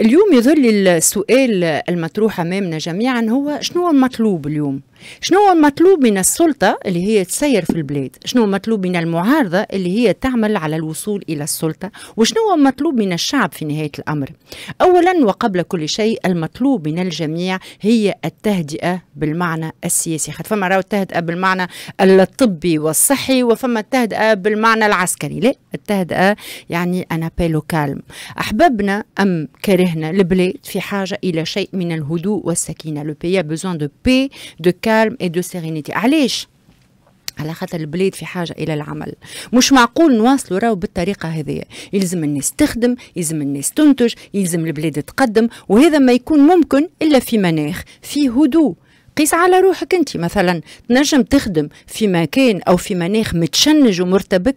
اليوم يظل السؤال المطروح امامنا جميعا هو شنو المطلوب اليوم شنو هو المطلوب من السلطة اللي هي تسير في البلاد شنو هو المطلوب من المعارضة اللي هي تعمل على الوصول إلى السلطة وشنو هو المطلوب من الشعب في نهاية الأمر أولا وقبل كل شيء المطلوب من الجميع هي التهدئة بالمعنى السياسي خد فما راهو التهدئة بالمعنى الطبي والصحي وفما التهدئة بالمعنى العسكري لا التهدئة يعني أنا بيلو كالم أحببنا أم كرهنا البلاد في حاجة إلى شيء من الهدوء والسكينة لو بي دو بي دو كالم اي دو سيرينيتي علاش على خاطر البلاد في حاجه الى العمل مش معقول نواصلوا راهو بالطريقه هذه يلزم الناس تخدم يلزم الناس تنتج يلزم البلاد تقدم وهذا ما يكون ممكن الا في مناخ في هدوء قيس على روحك انت مثلا تنجم تخدم في مكان او في مناخ متشنج ومرتبك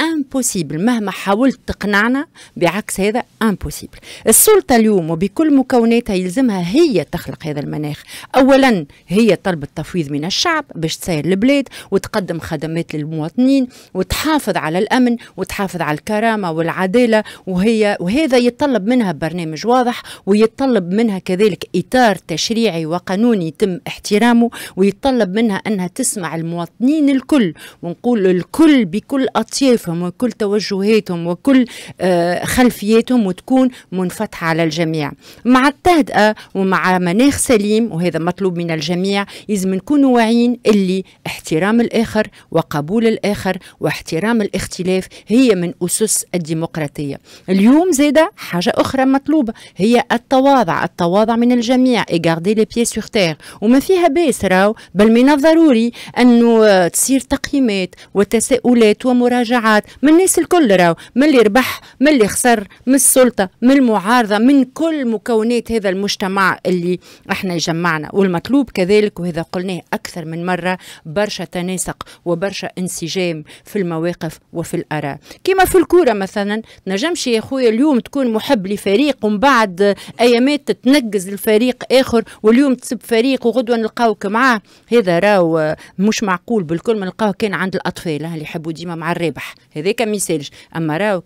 امبوسيبل مهما حاولت تقنعنا بعكس هذا امبوسيبل السلطه اليوم وبكل مكوناتها يلزمها هي تخلق هذا المناخ اولا هي طلب التفويض من الشعب باش تسير البلاد وتقدم خدمات للمواطنين وتحافظ على الامن وتحافظ على الكرامه والعداله وهي وهذا يتطلب منها برنامج واضح ويتطلب منها كذلك اطار تشريعي وقانوني يتم احترامه ويتطلب منها انها تسمع المواطنين الكل ونقول الكل بكل اطياف ظروفهم وكل توجهاتهم وكل آه، خلفياتهم وتكون منفتحه على الجميع مع التهدئه ومع مناخ سليم وهذا مطلوب من الجميع لازم نكونوا واعيين اللي احترام الاخر وقبول الاخر واحترام الاختلاف هي من اسس الديمقراطيه اليوم زيدا حاجه اخرى مطلوبه هي التواضع التواضع من الجميع ايغاردي لي بيي سور تيغ وما فيها باس راو بل من الضروري انه آه، تصير تقييمات وتساؤلات ومراجعات الاصلاحات من الناس الكل راهو من اللي ربح من اللي خسر من السلطه من المعارضه من كل مكونات هذا المجتمع اللي احنا جمعنا والمطلوب كذلك وهذا قلناه اكثر من مره برشا تناسق وبرشا انسجام في المواقف وفي الاراء كما في الكوره مثلا نجمش يا خويا اليوم تكون محب لفريق ومن بعد ايامات تنقز الفريق اخر واليوم تسب فريق وغدوه نلقاوك معاه هذا راهو مش معقول بالكل ما نلقاوه كان عند الاطفال اللي يحبوا ديما مع الرابح C'est ce que je disais. Ama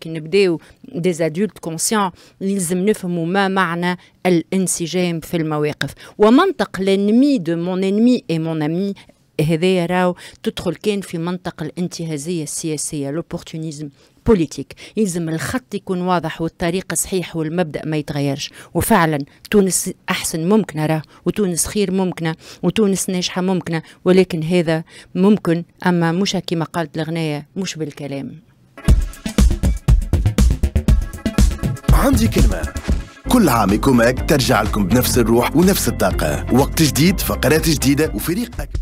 des adultes conscients, il faut comprendre je de l'ennemi de mon ennemi et mon ami. هذايا راو تدخل كان في منطق الانتهازية السياسية لوبورتونيزم بوليتيك يلزم الخط يكون واضح والطريق صحيح والمبدا ما يتغيرش وفعلا تونس احسن ممكنه راه وتونس خير ممكنه وتونس ناجحه ممكنه ولكن هذا ممكن اما مش كما قالت الغنايه مش بالكلام عندي كلمه كل عام كوماك ترجع لكم بنفس الروح ونفس الطاقه وقت جديد فقرات جديده وفريق أكبر